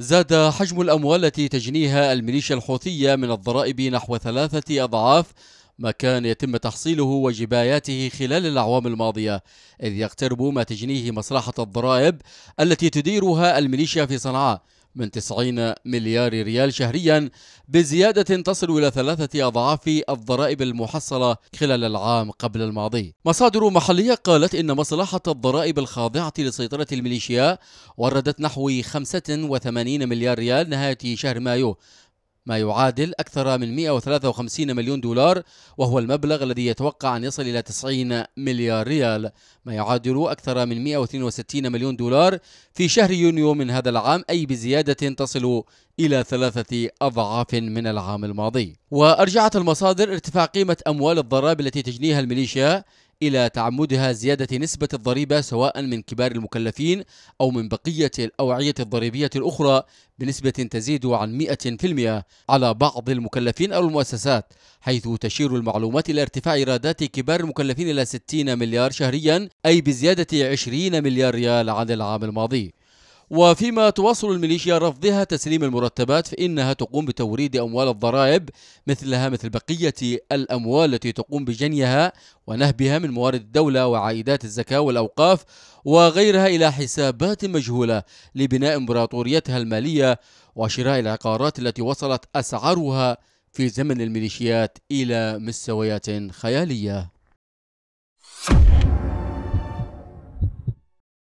زاد حجم الأموال التي تجنيها الميليشيا الحوثية من الضرائب نحو ثلاثة أضعاف ما كان يتم تحصيله وجباياته خلال الأعوام الماضية إذ يقترب ما تجنيه مصلحة الضرائب التي تديرها الميليشيا في صنعاء من 90 مليار ريال شهريا بزيادة تصل إلى ثلاثة أضعاف الضرائب المحصلة خلال العام قبل الماضي مصادر محلية قالت إن مصلحة الضرائب الخاضعة لسيطرة الميليشيا وردت نحو 85 مليار ريال نهاية شهر مايو ما يعادل أكثر من 153 مليون دولار وهو المبلغ الذي يتوقع أن يصل إلى 90 مليار ريال ما يعادل أكثر من 162 مليون دولار في شهر يونيو من هذا العام أي بزيادة تصل إلى ثلاثة أضعاف من العام الماضي وأرجعت المصادر ارتفاع قيمة أموال الضرائب التي تجنيها الميليشيا إلى تعمدها زيادة نسبة الضريبة سواء من كبار المكلفين أو من بقية الأوعية الضريبية الأخرى بنسبة تزيد عن 100% على بعض المكلفين أو المؤسسات حيث تشير المعلومات إلى ارتفاع إيرادات كبار المكلفين إلى 60 مليار شهريا أي بزيادة 20 مليار ريال عن العام الماضي وفيما تواصل الميليشيا رفضها تسليم المرتبات فإنها تقوم بتوريد أموال الضرائب مثلها مثل بقية الأموال التي تقوم بجنيها ونهبها من موارد الدولة وعائدات الزكاة والأوقاف وغيرها إلى حسابات مجهولة لبناء إمبراطوريتها المالية وشراء العقارات التي وصلت أسعارها في زمن الميليشيات إلى مستويات خيالية.